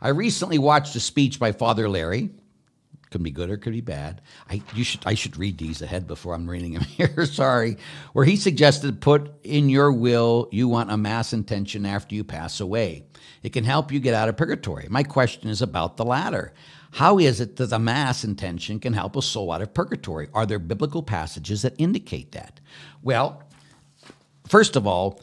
I recently watched a speech by Father Larry. Could be good or could be bad. I you should I should read these ahead before I'm reading them here. Sorry, where he suggested put in your will you want a mass intention after you pass away. It can help you get out of purgatory. My question is about the latter. How is it that the mass intention can help a soul out of purgatory? Are there biblical passages that indicate that? Well, first of all,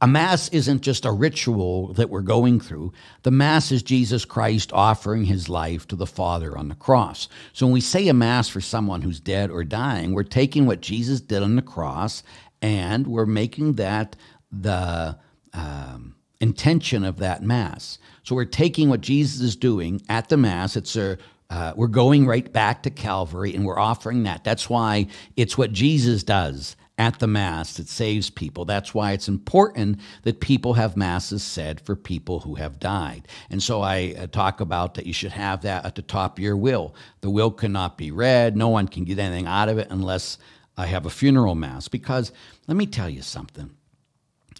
a Mass isn't just a ritual that we're going through. The Mass is Jesus Christ offering his life to the Father on the cross. So when we say a Mass for someone who's dead or dying, we're taking what Jesus did on the cross and we're making that the um, intention of that Mass. So we're taking what Jesus is doing at the Mass. It's a uh, we're going right back to Calvary and we're offering that. That's why it's what Jesus does at the Mass that saves people. That's why it's important that people have Masses said for people who have died. And so I uh, talk about that you should have that at the top of your will. The will cannot be read, no one can get anything out of it unless I have a funeral Mass. Because let me tell you something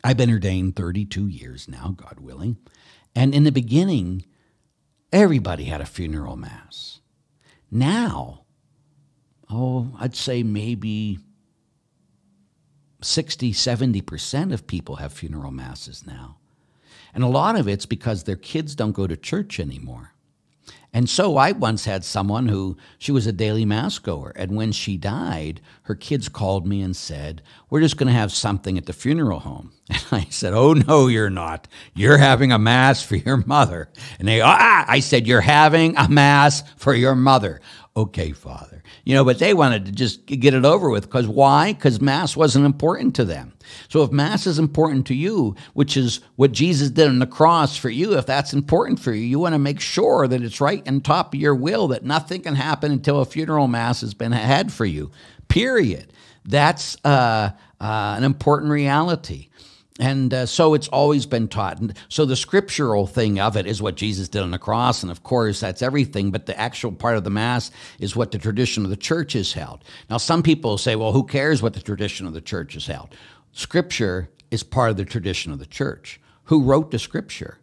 I've been ordained 32 years now, God willing. And in the beginning, everybody had a funeral Mass. Now, oh, I'd say maybe 60, 70% of people have funeral masses now. And a lot of it's because their kids don't go to church anymore. And so I once had someone who she was a daily mass goer. And when she died, her kids called me and said, We're just going to have something at the funeral home. And I said, Oh, no, you're not. You're having a mass for your mother. And they, ah, ah I said, You're having a mass for your mother. Okay, father you know, but they wanted to just get it over with. Because why? Because Mass wasn't important to them. So if Mass is important to you, which is what Jesus did on the cross for you, if that's important for you, you want to make sure that it's right and top of your will, that nothing can happen until a funeral Mass has been had for you, period. That's uh, uh, an important reality. And uh, so it's always been taught. And so the scriptural thing of it is what Jesus did on the cross. And of course, that's everything. But the actual part of the Mass is what the tradition of the church has held. Now, some people say, well, who cares what the tradition of the church has held? Scripture is part of the tradition of the church. Who wrote the scripture?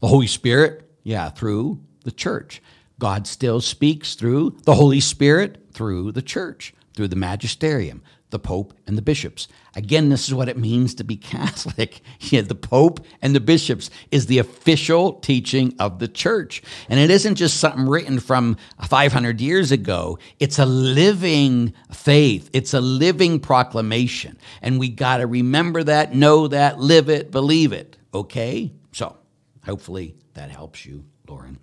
The Holy Spirit? Yeah, through the church. God still speaks through the Holy Spirit, through the church through the magisterium, the Pope and the bishops. Again, this is what it means to be Catholic. Yeah, the Pope and the bishops is the official teaching of the church. And it isn't just something written from 500 years ago, it's a living faith, it's a living proclamation. And we got to remember that, know that, live it, believe it. Okay? So hopefully that helps you, Lauren.